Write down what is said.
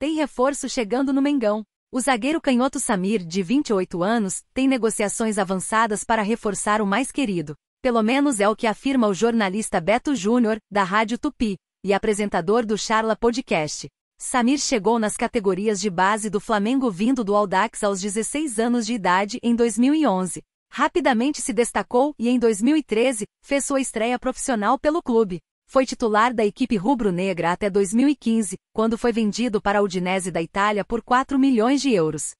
Tem reforço chegando no Mengão. O zagueiro canhoto Samir, de 28 anos, tem negociações avançadas para reforçar o mais querido. Pelo menos é o que afirma o jornalista Beto Júnior, da Rádio Tupi, e apresentador do Charla Podcast. Samir chegou nas categorias de base do Flamengo vindo do Aldax aos 16 anos de idade em 2011. Rapidamente se destacou e em 2013 fez sua estreia profissional pelo clube. Foi titular da equipe rubro-negra até 2015, quando foi vendido para a Udinese da Itália por 4 milhões de euros.